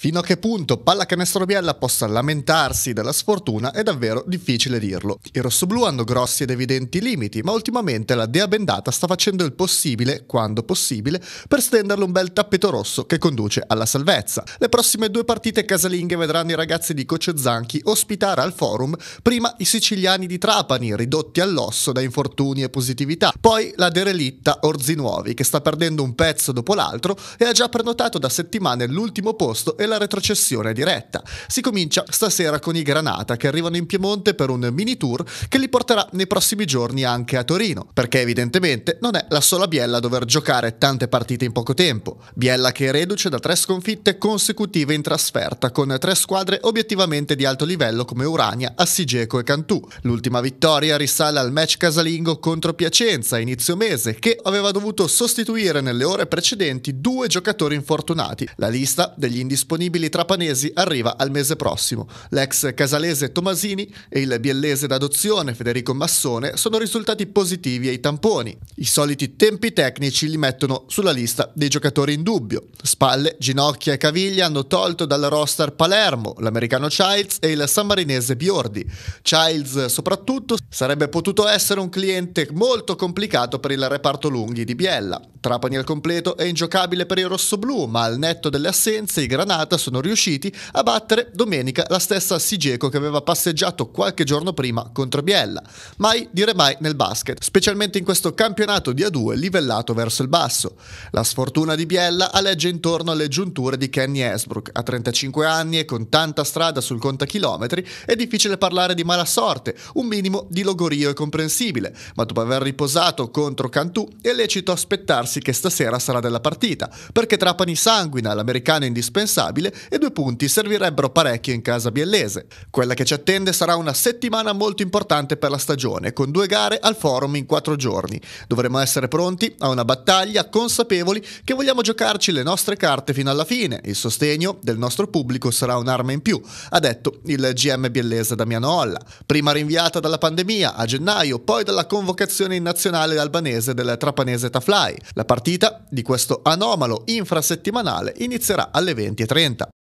Fino a che punto Pallacanestro Biella possa lamentarsi della sfortuna è davvero difficile dirlo. I rossoblù hanno grossi ed evidenti limiti, ma ultimamente la Dea Bendata sta facendo il possibile, quando possibile, per stenderle un bel tappeto rosso che conduce alla salvezza. Le prossime due partite casalinghe vedranno i ragazzi di Coce Zanchi ospitare al forum prima i siciliani di Trapani, ridotti all'osso da infortuni e positività, poi la derelitta Orzinuovi, che sta perdendo un pezzo dopo l'altro e ha già prenotato da settimane l'ultimo posto e la retrocessione diretta. Si comincia stasera con i Granata che arrivano in Piemonte per un mini tour che li porterà nei prossimi giorni anche a Torino, perché evidentemente non è la sola Biella a dover giocare tante partite in poco tempo. Biella che è reduce da tre sconfitte consecutive in trasferta con tre squadre obiettivamente di alto livello come Urania, Assigeco e Cantù. L'ultima vittoria risale al match casalingo contro Piacenza a inizio mese che aveva dovuto sostituire nelle ore precedenti due giocatori infortunati. La lista degli indisponibili disponibili trapanesi arriva al mese prossimo. L'ex casalese Tomasini e il biellese d'adozione Federico Massone sono risultati positivi ai tamponi. I soliti tempi tecnici li mettono sulla lista dei giocatori in dubbio. Spalle, ginocchia e caviglia hanno tolto dal roster Palermo, l'americano Childs e il sammarinese Biordi. Childs soprattutto sarebbe potuto essere un cliente molto complicato per il reparto lunghi di Biella. Trapani al completo è ingiocabile per il rossoblù, ma al netto delle assenze i granati giornata sono riusciti a battere domenica la stessa Sigeco che aveva passeggiato qualche giorno prima contro Biella. Mai dire mai nel basket, specialmente in questo campionato di A2 livellato verso il basso. La sfortuna di Biella alleggia intorno alle giunture di Kenny Esbrook. A 35 anni e con tanta strada sul contachilometri è difficile parlare di mala sorte, un minimo di logorio è comprensibile, ma dopo aver riposato contro Cantù è lecito aspettarsi che stasera sarà della partita, perché Trapani sanguina, l'americano indispensabile stabile e due punti servirebbero parecchio in casa biellese. Quella che ci attende sarà una settimana molto importante per la stagione, con due gare al forum in quattro giorni. Dovremo essere pronti a una battaglia consapevoli che vogliamo giocarci le nostre carte fino alla fine. Il sostegno del nostro pubblico sarà un'arma in più, ha detto il GM biellese Damiano Olla. Prima rinviata dalla pandemia a gennaio, poi dalla convocazione in nazionale albanese del trapanese Tafly. La partita di questo anomalo infrasettimanale inizierà alle 20.30. 80.